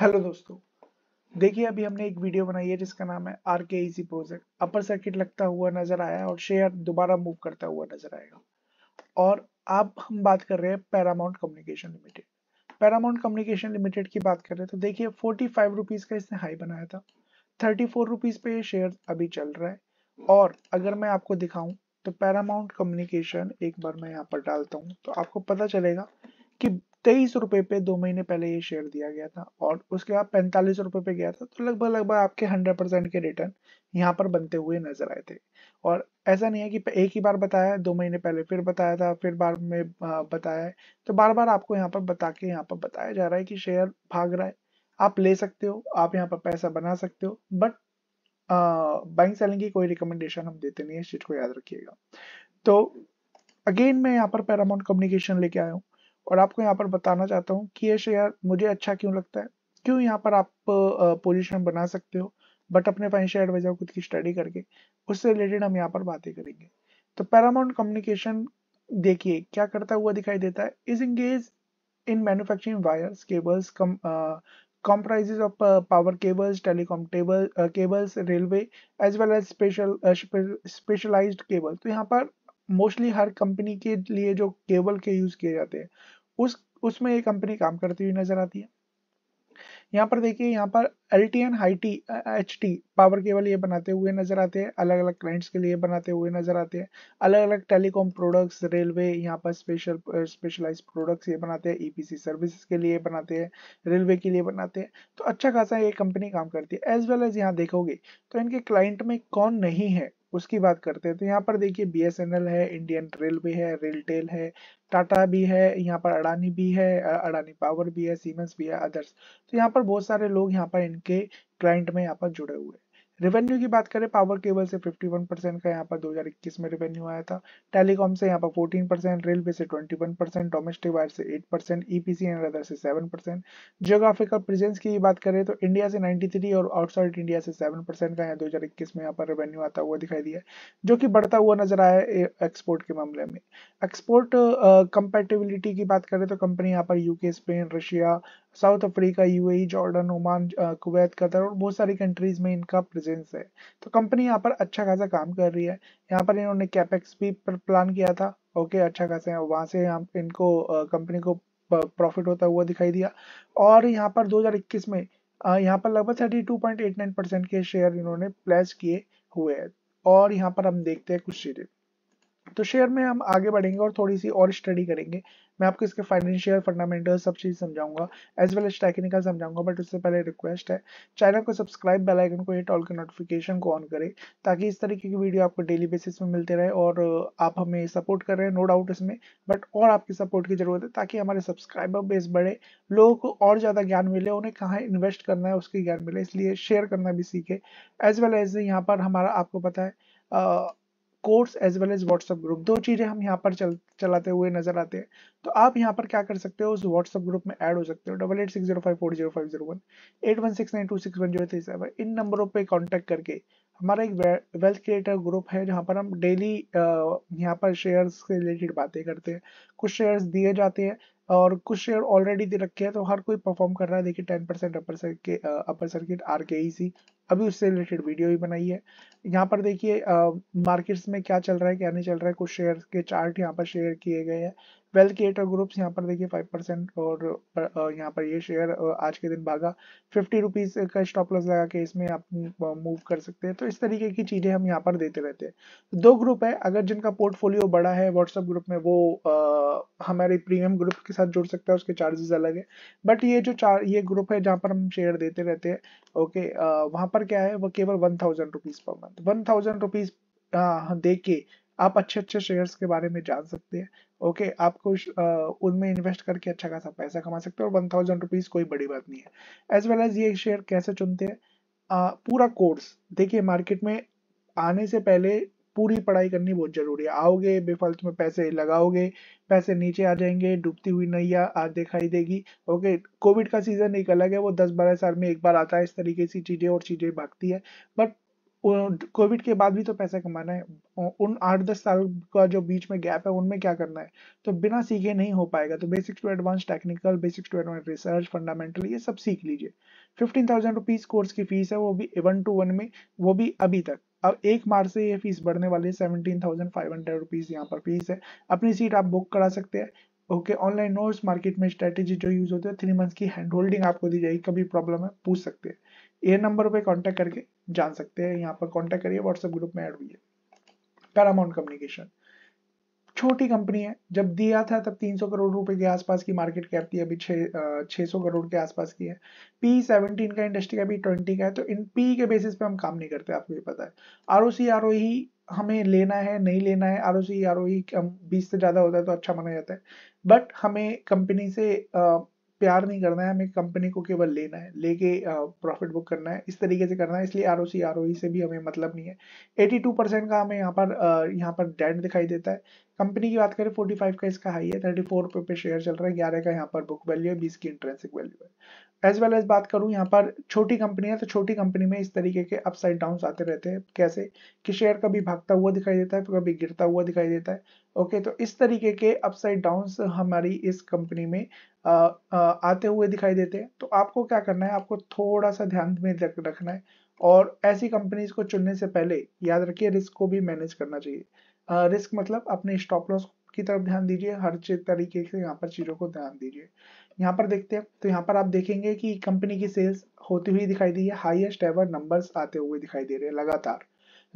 hello दोस्तों देखिए अभी हमने एक वीडियो बनाई है जिसका नाम है are K E C project upper circuit लगता हुआ नजर आया और शेयर दोबारा मूव करता हुआ नजर आएगा और अब हम बात कर रहे हैं Paramount Communication Limited Paramount Communication Limited की बात कर रहे हैं तो देखिए फोर्टी फाइव रुपीज का इसने हाई बनाया था थर्टी फोर रुपीज पे ये शेयर अभी चल रहा है और अगर मैं आपको दिखाऊं तो पैरामाउंट कम्युनिकेशन एक बार मैं यहाँ पर डालता हूँ तो आपको पता चलेगा कि तेईस रुपए पे दो महीने पहले ये शेयर दिया गया था और उसके बाद पैंतालीस रुपए पे गया था तो लगभग लगभग आपके हंड्रेड परसेंट के रिटर्न यहाँ पर बनते हुए नजर आए थे और ऐसा नहीं है कि एक ही बार बताया दो महीने पहले फिर बताया था फिर बार में बताया है तो बार बार आपको यहाँ पर बता के यहाँ पर बताया जा रहा है कि शेयर भाग रहा है आप ले सकते हो आप यहाँ पर पैसा बना सकते हो बट बाइंग सेलिंग की कोई रिकमेंडेशन हम देते नहीं है इस चीज को याद रखिएगा तो अगेन मैं यहाँ पर पैरामाउंट कम्युनिकेशन लेके आया हूँ और आपको यहाँ पर बताना चाहता हूँ कि ये शेयर मुझे अच्छा क्यों लगता है क्यों यहाँ पर आप पोजिशन बना सकते हो बट अपने फाइनेंशियल एडवाइजर खुद की स्टडी करके उससे रिलेटेड हम यहाँ पर बातें करेंगे तो पैरामाउंट कम्युनिकेशन देखिए क्या करता हुआ दिखाई देता है is engage in manufacturing wires cables comprises of power cables telecom table cables railway as well as special specialised cable तो यहाँ पर मोस्टली हर कंपनी के लिए जो केबल के यूज किए जाते हैं उस उसमें ये कंपनी काम करती हुई नजर आती है यहाँ पर देखिए यहाँ पर L T N high T H T power cable ये बनाते हुए नजर आते हैं अलग अलग क्लाइंट्स के लिए बनाते हुए नजर आते हैं अलग अलग टेलीकॉम प्रोडक्ट्स रेलवे यहाँ पर स्पेशल स्पेशलाइज प्रोडक्ट्स ये बनाते हैं ईपीसी e सर्विसेज के लिए बनाते हैं रेलवे के लिए बनाते हैं तो अच्छा खासा ये कंपनी काम करती है एज वेल एज यहाँ देखोगे तो इनके क्लाइंट में कौन नहीं है उसकी बात करते हैं तो यहाँ पर देखिए बी है इंडियन रेलवे है रेलटेल है टाटा भी है यहाँ पर अडानी भी है अडानी पावर भी है सीमेंस भी है अदर्स तो यहाँ पर बहुत सारे लोग यहाँ पर इनके क्लाइंट में यहाँ पर जुड़े हुए हैं रेवेन्यू की बात करें पावर केबल से 51 परसेंट का यहाँ पर 2021 में रेवेन्यू आया था टेलीकॉम से यहाँ पर 14 परसेंट रेलवे से 21 परसेंट डोमेस्टिक वायर से 8 परसेंट ईपीसी एंड अदर से 7 परसेंट जियोग्राफिकल प्रेजेंस की बात करें तो इंडिया से 93 और आउटसाइड इंडिया से 7 परसेंट का यहाँ दो में यहाँ पर रेवेन्यू आता हुआ दिखाई दिया जो कि बढ़ता हुआ नजर आया एक्सपोर्ट के मामले में एक्सपोर्ट कंपेटेबिलिटी की बात करें तो कंपनी यहाँ पर UK Spain Russia South Africa UAE e, Jordan Oman Kuwait Qatar और बहुत सारी कंट्रीज में इनका प्रेजेंस है तो कंपनी यहाँ पर अच्छा खासा काम कर रही है यहाँ पर इन्होंने कैपेक्स भी प्लान किया था ओके अच्छा खासा है वहाँ से यहाँ इनको कंपनी को प्रॉफिट होता हुआ दिखाई दिया और यहाँ पर 2021 में यहाँ पर लगभग 32.89 परसेंट के शेयर इन्होंने प्लेस किए हुए हैं और यहाँ पर हम देखते हैं कुछ चीज़ें तो शेयर में हम आगे बढ़ेंगे और थोड़ी सी और स्टडी करेंगे मैं आपको इसके फाइनेंशियल फंडामेंटल सब चीज़ समझाऊंगा एज वेल एज टेक्निकल समझाऊंगा बट उससे पहले रिक्वेस्ट है चैनल को सब्सक्राइब बेल आइकन को हिट ऑल के नोटिफिकेशन को ऑन करें ताकि इस तरीके की वीडियो आपको डेली बेसिस में मिलते रहे और आप हमें सपोर्ट कर रहे हैं नो डाउट इसमें बट और आपकी सपोर्ट की ज़रूरत है ताकि हमारे सब्सक्राइबर बेस बढ़े लोगों को और ज़्यादा ज्ञान मिले उन्हें कहाँ इन्वेस्ट करना है उसकी ज्ञान मिले इसलिए शेयर करना भी सीखे एज वेल एज यहाँ पर हमारा आपको पता है course as well as WhatsApp group दो चीज़ें हम यहाँ पर चल चलाते हुए नजर आते हैं तो आप यहाँ पर क्या कर सकते हो उस व्हाट्सएप ग्रुप में ऐड हो सकते हो double eight six zero five four zero five zero one eight one six nine two six one zero three seven इन नंबरों पर कॉन्टेक्ट करके हमारा एक वेल्थ क्रिएटर ग्रुप है जहाँ पर हम डेली यहाँ पर शेयर्स से रिलेटेड बातें करते हैं कुछ शेयर्स दिए जाते हैं और कुछ शेयर ऑलरेडी दे रखे हैं तो हर कोई परफॉर्म कर रहा है देखिए ten percent upper circuit upper circuit R K E सी अभी उससे रिलेटेड वीडियो भी बनाई है यहाँ पर देखिए मार्केट्स में क्या चल रहा है क्या नहीं चल रहा है कुछ शेयर के चार्ट यहाँ पर शेयर किए गए हैं वेल क्रिएटर ग्रुप्स यहाँ पर देखिए फाइव परसेंट और यहाँ पर ये शेयर आज के दिन भागा फिफ्टी रुपीज का स्टॉप लॉस लगा के इसमें आप मूव कर सकते हैं तो इस तरीके की चीजें हम यहाँ पर देते रहते हैं दो ग्रुप है अगर जिनका पोर्टफोलियो बड़ा है व्हाट्सएप ग्रुप में वो आ, हमारे प्रीमियम ग्रुप के साथ जुड़ सकता है उसके चार्जेस अलग है बट ये जो चार ये ग्रुप है जहाँ पर हम शेयर देते रहते हैं ओके वहाँ पर पर क्या है वो केवल one thousand rupees per month one thousand rupees दे के आप अच्छे अच्छे शेयर्स के बारे में जान सकते हैं ओके okay, आपको उनमें इन्वेस्ट करके अच्छा खासा पैसा कमा सकते हैं और वन थाउजेंड रुपीज कोई बड़ी बात नहीं है एज वेल एज ये शेयर कैसे चुनते हैं पूरा कोर्स देखिए मार्केट में आने से पहले पूरी पढ़ाई करनी बहुत जरूरी है आओगे बेफालतू में पैसे लगाओगे पैसे नीचे आ जाएंगे डूबती हुई नैया आज दिखाई देगी ओके कोविड का सीजन एक अलग है वो दस बारह साल में एक बार आता है इस तरीके से चीजें और चीजें भागती है बट कोविड के बाद भी तो पैसा कमाना है उन आठ दस साल का जो बीच में गैप है उनमें क्या करना है तो बिना सीखे नहीं हो पाएगा तो basics to advance technical basics to advance research fundamental ये सब सीख लीजिए फिफ्टीन थाउजेंड रुपीज कोर्स की फीस है वो भी वन टू वन में वो भी अभी तक अब एक मार्च से ये फीस बढ़ने वाली है seventeen thousand five hundred rupees यहाँ पर फीस है अपनी सीट आप बुक करा सकते हैं ओके ऑनलाइन नोट्स मार्केट में स्ट्रेटेजी जो यूज होती है थ्री मंथ्स की हैंड होल्डिंग आपको दी जाएगी कभी प्रॉब्लम है पूछ सकते हैं ये नंबर पे कांटेक्ट करके जान सकते हैं यहाँ पर कांटेक्ट करिए व्हाट्सएप ग्रुप में ऐड हुई है पैरामाउंट कम्युनिकेशन छोटी कंपनी है जब दिया था तब 300 करोड़ रुपए के आसपास की मार्केट कैप थी अभी छे सौ करोड़ के आसपास की है पी 17 का इंडस्ट्री का भी ट्वेंटी का है तो इन पी के बेसिस पे हम काम नहीं करते आपको ये पता है R O C R O ही हमें लेना है नहीं लेना है R O C R O ही बीस से ज़्यादा होता है तो अच्छा माना जाता है बट हमें कंपनी से प्यार नहीं करना है हमें कंपनी को केवल लेना है लेके प्रॉफिट बुक करना है इस तरीके से करना है इसलिए R O C R O से भी हमें मतलब नहीं है 82 परसेंट का हमें यहाँ पर यहाँ पर डेट दिखाई देता है कंपनी की बात करें 45 का इसका हाई है 34 फोर पे शेयर चल रहा है ग्यारह का यहाँ पर बुक वैल्यू है 20 की इंटरेंसिक वैल्यू है एज वेल एज बात करूँ यहाँ पर छोटी कंपनी है तो छोटी कंपनी में इस तरीके के अप्स एंड डाउन आते रहते हैं कैसे कि शेयर कभी भागता हुआ दिखाई देता है तो कभी गिरता हुआ दिखाई देता है ओके तो इस तरीके के अप्स एंड डाउन हमारी इस कंपनी में आ, आ, आते हुए दिखाई देते हैं तो आपको क्या करना है आपको थोड़ा सा ध्यान में रखना है और ऐसी कंपनीज को चुनने से पहले याद रखिए रिस्क को भी मैनेज करना चाहिए रिस्क मतलब अपने स्टॉप लॉस की तरफ ध्यान दीजिए हर तरीके से यहाँ पर चीज़ों को ध्यान दीजिए यहाँ पर देखते हैं तो यहाँ पर आप देखेंगे कि कंपनी की सेल्स होती हुई दिखाई दी है हाईएस्ट एवर नंबर्स आते हुए दिखाई दे रहे हैं लगातार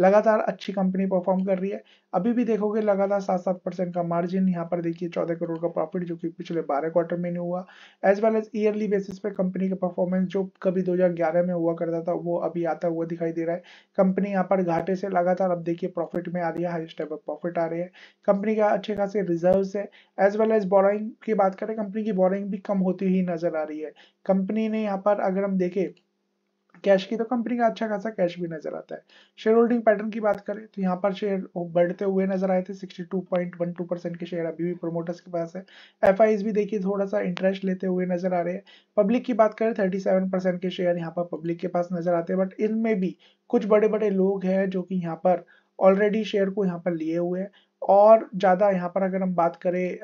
लगातार अच्छी कंपनी परफॉर्म कर रही है अभी भी देखोगे लगातार सात सात परसेंट का मार्जिन यहाँ पर देखिए चौदह करोड़ का प्रॉफिट जो कि पिछले बारह क्वार्टर में नहीं हुआ as well as yearly basis पे कंपनी का परफॉर्मेंस जो कभी ग्यारह में हुआ करता था वो अभी आता हुआ दिखाई दे रहा है कंपनी यहाँ पर घाटे से लगातार अब देखिए प्रॉफिट में आ रही है हाइस्ट टाइप प्रॉफिट आ रहे हैं कंपनी का अच्छे खासे रिजर्व है एज वेल एज बोराइंग की बात करें कंपनी की बोरिंग भी कम होती हुई नजर आ रही है कंपनी ने यहाँ पर अगर हम देखें कैश की तो कंपनी का अच्छा खासा कैश भी नजर आता है शेयर होल्डिंग पैटर्न की बात करें तो यहाँ पर शेयर बढ़ते हुए नजर आए थे 62.12 परसेंट के शेयर अभी भी प्रोमोटर्स के पास है एफ भी देखिए थोड़ा सा इंटरेस्ट लेते हुए नजर आ रहे हैं पब्लिक की बात करें थर्टी के शेयर यहाँ पर पब्लिक के पास नजर आते हैं बट इनमें भी कुछ बड़े बड़े लोग हैं जो कि यहाँ पर ऑलरेडी शेयर को यहाँ पर लिए हुए हैं और ज़्यादा यहाँ पर अगर हम बात करें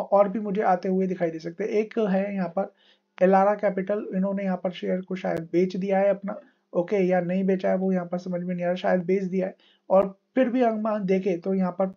और भी मुझे आते हुए दिखाई दे सकते हैं एक है यहाँ पर एलारा कैपिटल इन्होंने यहाँ पर शेयर को शायद बेच दिया है अपना ओके okay, या नहीं बेचा है वो यहाँ पर समझ में नहीं आ रहा शायद बेच दिया है और फिर भी अनुमान देखे तो यहाँ पर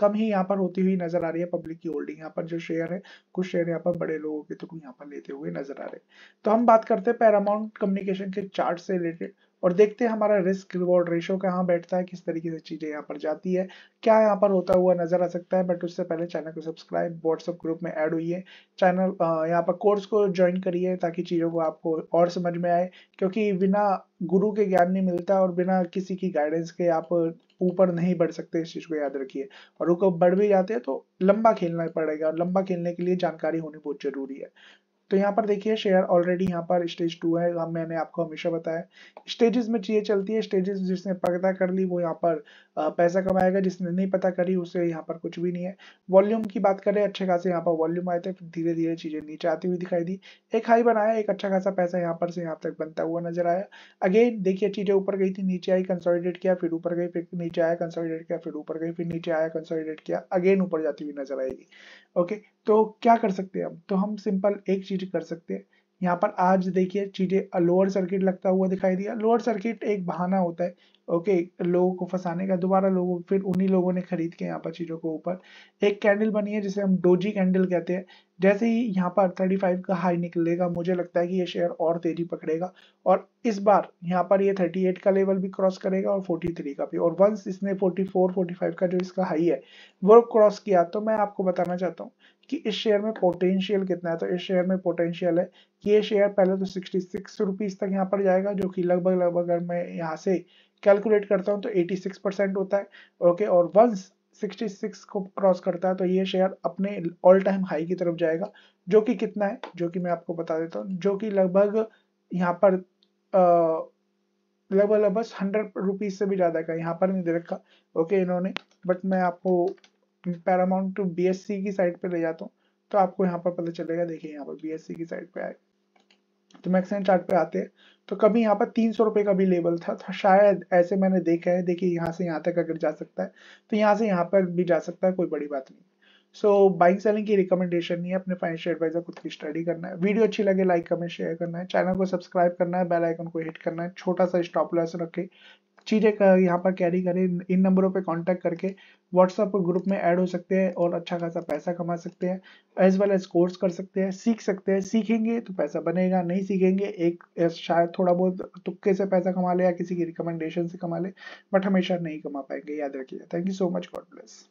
कम ही यहाँ पर होती हुई नजर आ रही है पब्लिक की होल्डिंग यहाँ पर जो शेयर है कुछ शेयर यहाँ पर बड़े लोगों के थ्रू तो यहाँ पर लेते हुए नजर आ रहे हैं तो हम बात करते हैं पैरामाउंट कम्युनिकेशन के चार्ट से रिलेटेड और देखते हैं हमारा रिस्क रिवॉर्ड रेशो कहाँ बैठता है किस तरीके से चीज़ें यहाँ पर जाती है क्या यहाँ पर होता हुआ नजर आ सकता है बट उससे पहले चैनल को सब्सक्राइब व्हाट्सअप ग्रुप में ऐड हुई है चैनल यहाँ पर कोर्स को ज्वाइन करिए ताकि चीज़ों को आपको और समझ में आए क्योंकि बिना गुरु के ज्ञान नहीं मिलता और बिना किसी की गाइडेंस के आप ऊपर नहीं बढ़ सकते इस चीज़ को याद रखिए और ऊपर बढ़ भी जाते हैं तो लंबा खेलना पड़ेगा और लंबा खेलने के लिए जानकारी होनी बहुत जरूरी है तो यहाँ पर देखिए शेयर ऑलरेडी यहाँ पर स्टेज टू है हम मैंने आपको हमेशा बताया स्टेजेस में चीजें चलती है स्टेजेस जिसने पता कर ली वो यहाँ पर पैसा कमाएगा जिसने नहीं पता करी उसे यहाँ पर कुछ भी नहीं है वॉल्यूम की बात करें अच्छे खासे यहाँ पर वॉल्यूम आए थे धीरे धीरे चीजें नीचे आती हुई दिखाई दी एक हाई बनाया एक अच्छा खासा पैसा यहाँ पर से यहाँ तक बनता हुआ नजर आया अगेन देखिए चीजें ऊपर गई थी नीचे आई कंसोलिडेट किया फिर ऊपर गई फिर नीचे आया कंसोलिडेट किया फिर ऊपर गई फिर नीचे आया कंसोलिडेट किया अगेन ऊपर जाती हुई नजर आएगी ओके तो क्या कर सकते हैं हम तो हम सिंपल एक चीज कर सकते हैं यहाँ पर आज देखिए चीजें लोअर सर्किट लगता हुआ दिखाई दिया लोअर सर्किट एक बहाना होता है ओके लोगों को फंसाने का दोबारा लोगों फिर उन्हीं लोगों ने खरीद के यहाँ पर चीजों को ऊपर एक कैंडल बनी है जिसे हम डोजी कैंडल कहते हैं जैसे ही यहाँ पर 35 का हाई निकलेगा मुझे लगता है कि ये शेयर और तेजी पकड़ेगा और इस बार यहाँ पर ये 38 का लेवल भी क्रॉस करेगा और 43 का भी और वंस इसने 44 45 का जो इसका हाई है वो क्रॉस किया तो मैं आपको बताना चाहता हूँ कि इस शेयर में पोटेंशियल कितना है तो इस शेयर में पोटेंशियल है कि ये शेयर पहले तो सिक्सटी सिक्स रुपीज़ तक यहाँ पर जाएगा जो कि लगभग लगभग अगर मैं यहाँ से कैलकुलेट करता हूँ तो एटी सिक्स परसेंट होता है ओके और वंस 66 को क्रॉस करता है तो ये शेयर अपने ऑल टाइम हाई की तरफ जाएगा जो कि कितना है जो कि मैं आपको बता देता हूँ जो कि लगभग यहाँ पर लगभग लगभग हंड्रेड रुपीज से भी ज़्यादा का यहाँ पर नहीं दे रखा ओके इन्होंने बट मैं आपको पैरामाउंट टू बीएससी की साइट पे ले जाता हूँ तो आपको यहाँ पर पता चलेगा देखिए यहाँ पर बीएससी की साइट पे आए तो मैक्सिमम चार्ट पे आते हैं तो कभी यहाँ पर तीन सौ रुपये का भी लेवल था तो शायद ऐसे मैंने देखा है देखिए यहाँ से यहाँ तक अगर जा सकता है तो यहाँ से यहाँ पर भी जा सकता है कोई बड़ी बात नहीं सो बाइंग सेलिंग की रिकमेंडेशन नहीं है अपने फाइनेंशियल एडवाइजर को थ्री स्टडी करना है वीडियो अच्छी लगे लाइक कमेंट शेयर करना है चैनल को सब्सक्राइब करना है बेल आइकन को हिट करना है छोटा सा स्टॉप लॉस रखे चीज़ें यहाँ पर कैरी करें इन नंबरों पे कांटेक्ट करके व्हाट्सएप ग्रुप में ऐड हो सकते हैं और अच्छा खासा पैसा कमा सकते हैं एज वेल एज कोर्स कर सकते हैं सीख सकते हैं सीखेंगे तो पैसा बनेगा नहीं सीखेंगे एक शायद थोड़ा बहुत तुक्के से पैसा कमा ले या किसी की रिकमेंडेशन से कमा ले बट हमेशा नहीं कमा पाएंगे याद रखिए thank you so much God bless